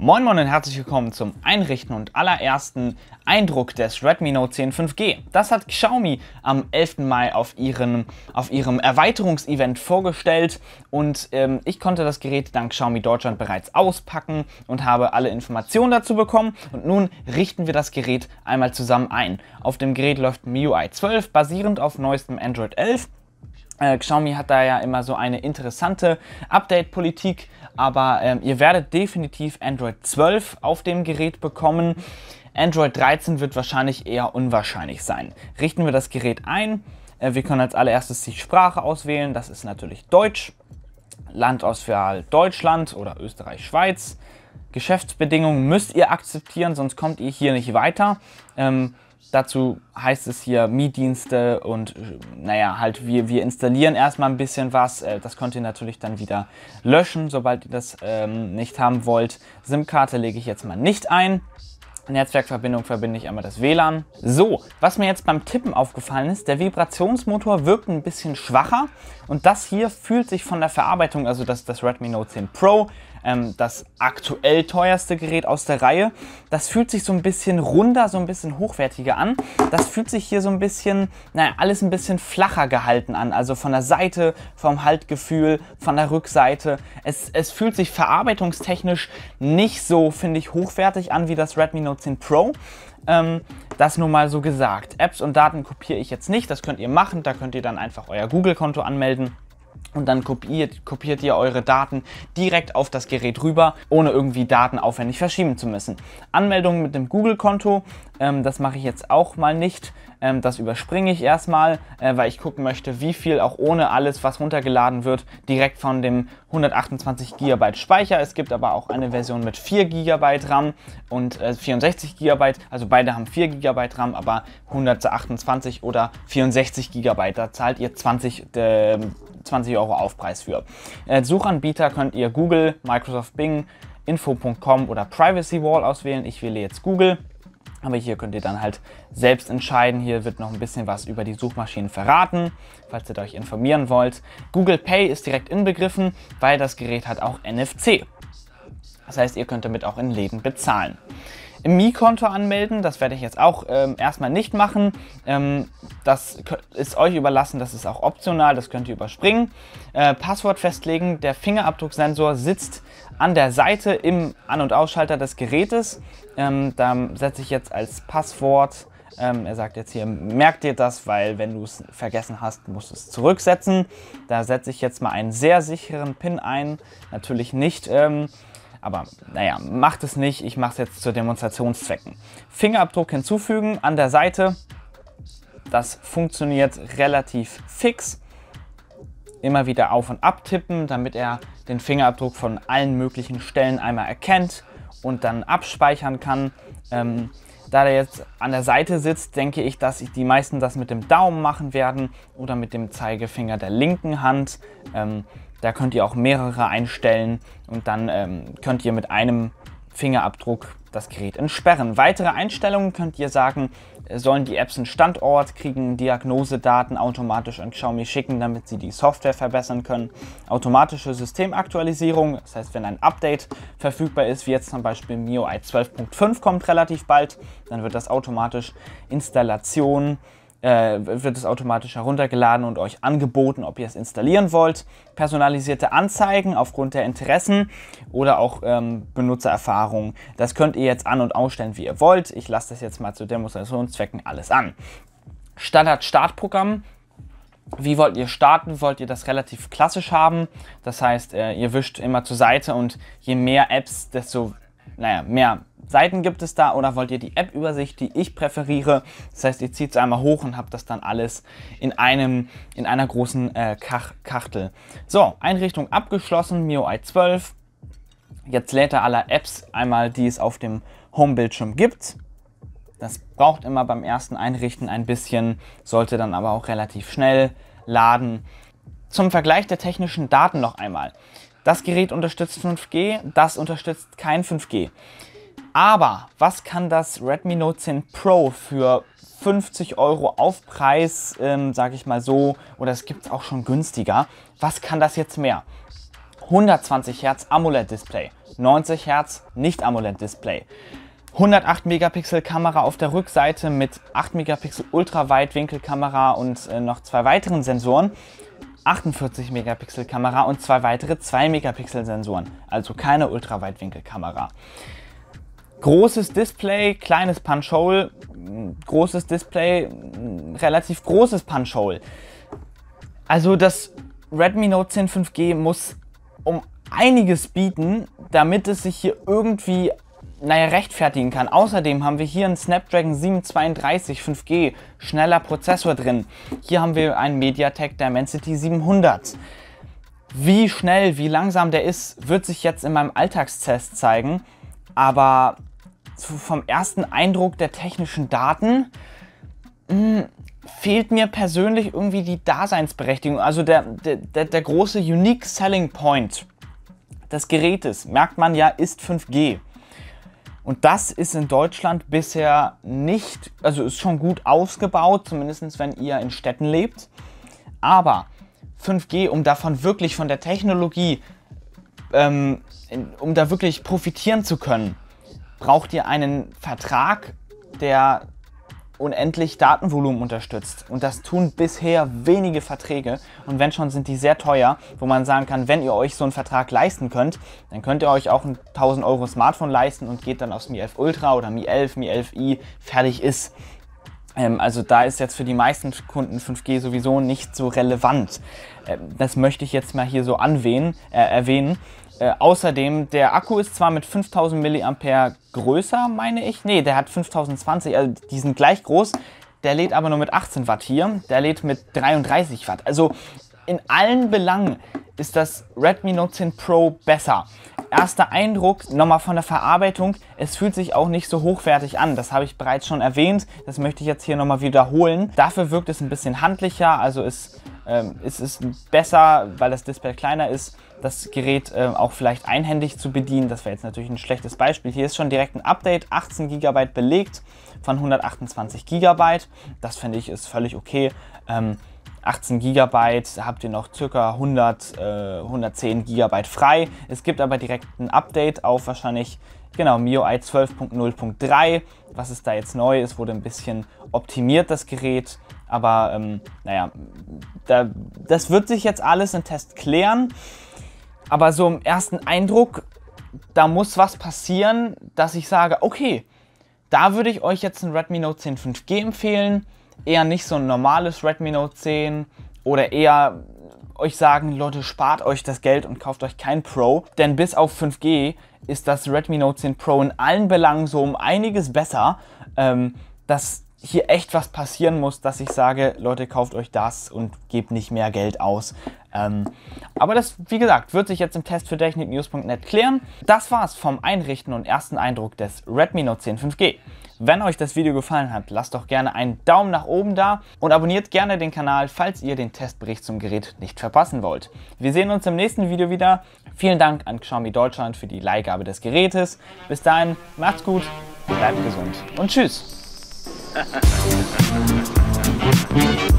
Moin Moin und herzlich willkommen zum Einrichten und allerersten Eindruck des Redmi Note 10 5G. Das hat Xiaomi am 11. Mai auf, ihren, auf ihrem Erweiterungsevent vorgestellt und ähm, ich konnte das Gerät dank Xiaomi Deutschland bereits auspacken und habe alle Informationen dazu bekommen und nun richten wir das Gerät einmal zusammen ein. Auf dem Gerät läuft MIUI 12 basierend auf neuestem Android 11 äh, Xiaomi hat da ja immer so eine interessante Update-Politik, aber ähm, ihr werdet definitiv Android 12 auf dem Gerät bekommen. Android 13 wird wahrscheinlich eher unwahrscheinlich sein. Richten wir das Gerät ein. Äh, wir können als allererstes die Sprache auswählen. Das ist natürlich Deutsch. Landauswahl Deutschland oder Österreich, Schweiz. Geschäftsbedingungen müsst ihr akzeptieren, sonst kommt ihr hier nicht weiter. Ähm, Dazu heißt es hier Mietdienste und äh, naja, halt wir, wir installieren erstmal ein bisschen was. Äh, das könnt ihr natürlich dann wieder löschen, sobald ihr das ähm, nicht haben wollt. SIM-Karte lege ich jetzt mal nicht ein. Netzwerkverbindung verbinde ich einmal das WLAN. So, was mir jetzt beim Tippen aufgefallen ist, der Vibrationsmotor wirkt ein bisschen schwacher und das hier fühlt sich von der Verarbeitung, also das, das Redmi Note 10 Pro, ähm, das aktuell teuerste Gerät aus der Reihe. Das fühlt sich so ein bisschen runder, so ein bisschen hochwertiger an. Das fühlt sich hier so ein bisschen, naja, alles ein bisschen flacher gehalten an. Also von der Seite, vom Haltgefühl, von der Rückseite. Es, es fühlt sich verarbeitungstechnisch nicht so, finde ich, hochwertig an wie das Redmi Note 10 Pro. Ähm, das nur mal so gesagt. Apps und Daten kopiere ich jetzt nicht, das könnt ihr machen, da könnt ihr dann einfach euer Google-Konto anmelden und dann kopiert, kopiert ihr eure Daten direkt auf das Gerät rüber, ohne irgendwie Daten aufwendig verschieben zu müssen. Anmeldung mit dem Google-Konto, ähm, das mache ich jetzt auch mal nicht. Ähm, das überspringe ich erstmal, äh, weil ich gucken möchte, wie viel auch ohne alles, was runtergeladen wird, direkt von dem 128 GB Speicher. Es gibt aber auch eine Version mit 4 GB RAM und äh, 64 GB. Also beide haben 4 GB RAM, aber 128 oder 64 GB. Da zahlt ihr 20, äh, 20 Euro Aufpreis für. Äh, Suchanbieter könnt ihr Google, Microsoft Bing, info.com oder Privacy Wall auswählen. Ich wähle jetzt Google. Aber hier könnt ihr dann halt selbst entscheiden. Hier wird noch ein bisschen was über die Suchmaschinen verraten, falls ihr euch informieren wollt. Google Pay ist direkt inbegriffen, weil das Gerät hat auch NFC. Das heißt, ihr könnt damit auch in Läden bezahlen. Im Mi-Konto anmelden, das werde ich jetzt auch ähm, erstmal nicht machen. Ähm, das ist euch überlassen, das ist auch optional, das könnt ihr überspringen. Äh, Passwort festlegen, der Fingerabdrucksensor sitzt an der Seite im An- und Ausschalter des Gerätes. Ähm, da setze ich jetzt als Passwort, ähm, er sagt jetzt hier, merkt dir das, weil wenn du es vergessen hast, musst du es zurücksetzen. Da setze ich jetzt mal einen sehr sicheren PIN ein. Natürlich nicht. Ähm, aber naja, macht es nicht. Ich mache es jetzt zu Demonstrationszwecken. Fingerabdruck hinzufügen an der Seite. Das funktioniert relativ fix immer wieder auf und ab tippen, damit er den Fingerabdruck von allen möglichen Stellen einmal erkennt und dann abspeichern kann. Ähm, da er jetzt an der Seite sitzt, denke ich, dass die meisten das mit dem Daumen machen werden oder mit dem Zeigefinger der linken Hand. Ähm, da könnt ihr auch mehrere einstellen und dann ähm, könnt ihr mit einem Fingerabdruck das Gerät entsperren. Weitere Einstellungen könnt ihr sagen, äh, sollen die Apps einen Standort kriegen, Diagnosedaten automatisch an Xiaomi schicken, damit sie die Software verbessern können. Automatische Systemaktualisierung, das heißt, wenn ein Update verfügbar ist, wie jetzt zum Beispiel MIUI 12.5 kommt relativ bald, dann wird das automatisch Installation äh, wird es automatisch heruntergeladen und euch angeboten, ob ihr es installieren wollt. Personalisierte Anzeigen aufgrund der Interessen oder auch ähm, Benutzererfahrungen. Das könnt ihr jetzt an- und ausstellen, wie ihr wollt. Ich lasse das jetzt mal zu Demonstrationszwecken alles an. Standard-Startprogramm wie wollt ihr starten? Wollt ihr das relativ klassisch haben? Das heißt, äh, ihr wischt immer zur Seite und je mehr Apps, desto naja, mehr Seiten gibt es da oder wollt ihr die App-Übersicht, die ich präferiere? Das heißt, ihr zieht es einmal hoch und habt das dann alles in, einem, in einer großen äh, Kach Kachtel. So, Einrichtung abgeschlossen, MIUI 12. Jetzt lädt er alle Apps einmal, die es auf dem Home-Bildschirm gibt. Das braucht immer beim ersten Einrichten ein bisschen, sollte dann aber auch relativ schnell laden. Zum Vergleich der technischen Daten noch einmal. Das Gerät unterstützt 5G, das unterstützt kein 5G. Aber was kann das Redmi Note 10 Pro für 50 Euro Aufpreis, ähm, sage ich mal so, oder es gibt es auch schon günstiger, was kann das jetzt mehr? 120 Hertz AMOLED-Display, 90 Hertz Nicht-AMOLED-Display. 108 Megapixel Kamera auf der Rückseite mit 8 Megapixel Ultraweitwinkelkamera und äh, noch zwei weiteren Sensoren. 48 Megapixel Kamera und zwei weitere 2 Megapixel Sensoren, also keine Ultraweitwinkelkamera. Großes Display, kleines Punch-Hole, großes Display, relativ großes Punch-Hole. Also das Redmi Note 10 5G muss um einiges bieten, damit es sich hier irgendwie naja, rechtfertigen kann. Außerdem haben wir hier einen Snapdragon 732 5G, schneller Prozessor drin. Hier haben wir einen MediaTek Dimensity 700. Wie schnell, wie langsam der ist, wird sich jetzt in meinem Alltagstest zeigen. Aber so vom ersten Eindruck der technischen Daten mh, hm, fehlt mir persönlich irgendwie die Daseinsberechtigung, also der, der, der große Unique Selling Point des Gerätes, merkt man ja, ist 5G. Und das ist in Deutschland bisher nicht, also ist schon gut ausgebaut, zumindest wenn ihr in Städten lebt. Aber 5G, um davon wirklich von der Technologie, ähm, um da wirklich profitieren zu können, braucht ihr einen Vertrag, der unendlich Datenvolumen unterstützt. Und das tun bisher wenige Verträge. Und wenn schon, sind die sehr teuer, wo man sagen kann, wenn ihr euch so einen Vertrag leisten könnt, dann könnt ihr euch auch ein 1000 Euro Smartphone leisten und geht dann aufs Mi 11 Ultra oder Mi 11, Mi 11i, fertig ist. Ähm, also da ist jetzt für die meisten Kunden 5G sowieso nicht so relevant. Ähm, das möchte ich jetzt mal hier so anwähnen, äh, erwähnen. Äh, außerdem, der Akku ist zwar mit 5000 mAh größer, meine ich. Ne, der hat 5020, also die sind gleich groß. Der lädt aber nur mit 18 Watt hier. Der lädt mit 33 Watt. Also in allen Belangen ist das Redmi Note 10 Pro besser. Erster Eindruck, nochmal von der Verarbeitung, es fühlt sich auch nicht so hochwertig an. Das habe ich bereits schon erwähnt, das möchte ich jetzt hier nochmal wiederholen. Dafür wirkt es ein bisschen handlicher, also es ähm, es ist besser, weil das Display kleiner ist, das Gerät ähm, auch vielleicht einhändig zu bedienen. Das wäre jetzt natürlich ein schlechtes Beispiel. Hier ist schon direkt ein Update, 18 GB belegt von 128 GB. Das finde ich ist völlig okay. 18 ähm, GB habt ihr noch ca. 100, 110 GB frei. Es gibt aber direkt ein Update auf wahrscheinlich Genau, MIUI 12.0.3. Was ist da jetzt neu? Es wurde ein bisschen optimiert, das Gerät. Aber ähm, naja, da, das wird sich jetzt alles im Test klären. Aber so im ersten Eindruck, da muss was passieren, dass ich sage, okay, da würde ich euch jetzt ein Redmi Note 10 5G empfehlen. Eher nicht so ein normales Redmi Note 10 oder eher euch sagen, Leute, spart euch das Geld und kauft euch kein Pro, denn bis auf 5G ist das Redmi Note 10 Pro in allen Belangen so um einiges besser, ähm, dass hier echt was passieren muss, dass ich sage, Leute, kauft euch das und gebt nicht mehr Geld aus. Ähm, aber das, wie gesagt, wird sich jetzt im Test für techniknews.net klären. Das war's vom Einrichten und ersten Eindruck des Redmi Note 10 5G. Wenn euch das Video gefallen hat, lasst doch gerne einen Daumen nach oben da und abonniert gerne den Kanal, falls ihr den Testbericht zum Gerät nicht verpassen wollt. Wir sehen uns im nächsten Video wieder. Vielen Dank an Xiaomi Deutschland für die Leihgabe des Gerätes. Bis dahin, macht's gut, bleibt gesund und tschüss.